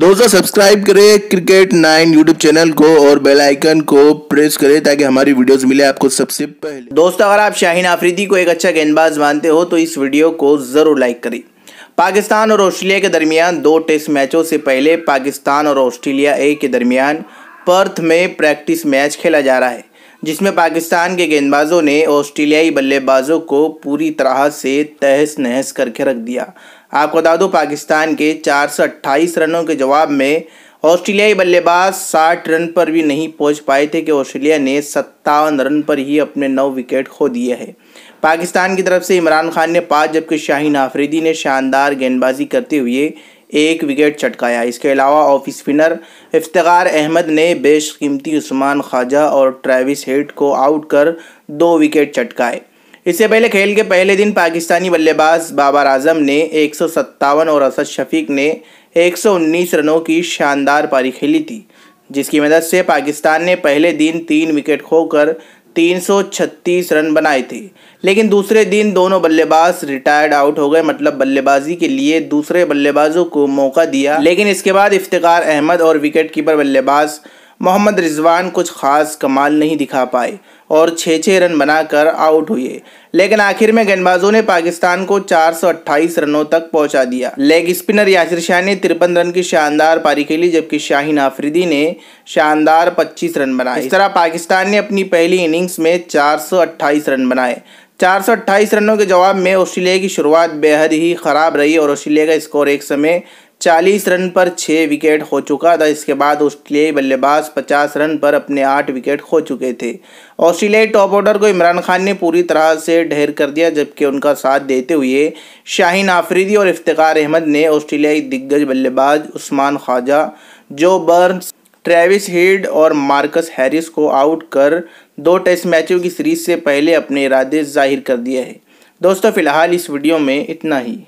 दोस्तों सब्सक्राइब करें cricket nine YouTube channel को और बेल आइकन को प्रेस करें ताकि हमारी वीडियोस मिले आपको सबसे पहले दोस्तों अगर आप शाहीन आफरीदी को एक अच्छा गेंदबाज मानते हो तो इस वीडियो को ज़रूर लाइक करें पाकिस्तान और ऑस्ट्रेलिया के दरमियान दो टेस्ट मैचों से पहले पाकिस्तान और ऑस्ट्रेलिया ए के दरमियान पर्थ में प्रैक्टिस मैच खेला जा रहा है जिसमें पाकिस्तान के गेंदबाजों ने ऑस्ट्रेलियाई बल्लेबाजों को पूरी तरह से तहस नहस करके रख दिया आपको बता दो पाकिस्तान के चार रनों के जवाब में ऑस्ट्रेलियाई बल्लेबाज 60 रन पर भी नहीं पहुंच पाए थे कि ऑस्ट्रेलिया ने सत्तावन रन पर ही अपने नौ विकेट खो दिए हैं पाकिस्तान की तरफ से इमरान खान ने पाँच जबकि शाहीन आफरीदी ने शानदार गेंदबाजी करते हुए एक विकेट चटकाया इसके अलावा ऑफ स्पिनर इफ्तार अहमद ने बेशकीमती उस्मान ख्वाजा और ट्रेविस हेट को आउट कर दो विकेट चटकाए इससे पहले खेल के पहले दिन पाकिस्तानी बल्लेबाज बाबर आजम ने एक और असद शफीक ने 119 रनों की शानदार पारी खेली थी जिसकी मदद से पाकिस्तान ने पहले दिन तीन विकेट खोकर 336 रन बनाए थे लेकिन दूसरे दिन दोनों बल्लेबाज रिटायर्ड आउट हो गए मतलब बल्लेबाजी के लिए दूसरे बल्लेबाजों को मौका दिया लेकिन इसके बाद इफ्तार अहमद और विकेट कीपर बल्लेबाज मोहम्मद रिजवान कुछ खास कमाल नहीं दिखा पाए और छः छः रन बनाकर आउट हुए लेकिन आखिर में गेंदबाजों ने पाकिस्तान को 428 रनों तक पहुंचा दिया लेग स्पिनर यासिर शाह ने तिरपन रन की शानदार पारी खेली जबकि शाहीन आफरीदी ने शानदार 25 रन बनाए इस तरह पाकिस्तान ने अपनी पहली इनिंग्स में 428 रन बनाए 428 रनों के जवाब में ऑस्ट्रेलिया की शुरुआत बेहद ही खराब रही और ऑस्ट्रेलिया का स्कोर एक समय चालीस रन पर छः विकेट हो चुका था इसके बाद ऑस्ट्रेलियाई बल्लेबाज पचास रन पर अपने आठ विकेट खो चुके थे ऑस्ट्रेलियाई टॉप ऑर्डर को इमरान खान ने पूरी तरह से ढेर कर दिया जबकि उनका साथ देते हुए शाहीन आफरीदी और इफ्तार अहमद ने ऑस्ट्रेलियाई दिग्गज बल्लेबाज उस्मान ख्वाजा जो बर्न्स ट्रेविस हिड और मार्कस हैरिस को आउट कर दो टेस्ट मैचों की सीरीज से पहले अपने इरादे जाहिर कर दिए हैं दोस्तों फिलहाल इस वीडियो में इतना ही